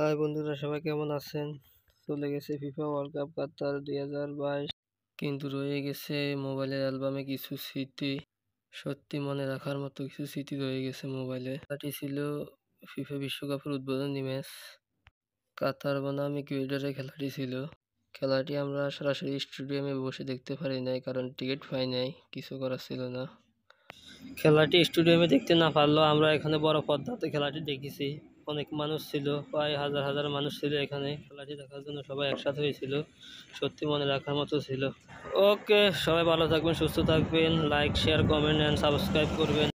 high বন্ধুরা সবাই কেমন আছেন চলে গেছে ফিফা ওয়ার্ল্ড কাপ কাতার দুই হাজার বাইশ কিন্তু রয়ে গেছে মোবাইলের অ্যালবামে কিছু স্মৃতি সত্যি মনে রাখার মতো কিছু স্মৃতি রয়ে গেছে মোবাইলে এটি ছিল ফিফা বিশ্বকাপের উদ্বোধনী ম্যাচ কাতার বনাম ইকুয়েডারে খেলাটি ছিল খেলাটি আমরা সরাসরি স্টেডিয়ামে বসে দেখতে পারি নাই কারণ টিকিট পাই নাই কিছু করার ছিল না খেলাটি স্টেডিয়ামে দেখতে না পারলেও আমরা এখানে বড় পর্দাতে খেলাটি দেখেছি অনেক মানুষ ছিল প্রায় হাজার হাজার মানুষ ছিল এখানে খেলাটি দেখার জন্য সবাই একসাথে হয়েছিল সত্যি মনে রাখার মতো ছিল ওকে সবাই ভালো থাকবেন সুস্থ থাকবেন like share comment and subscribe করবেন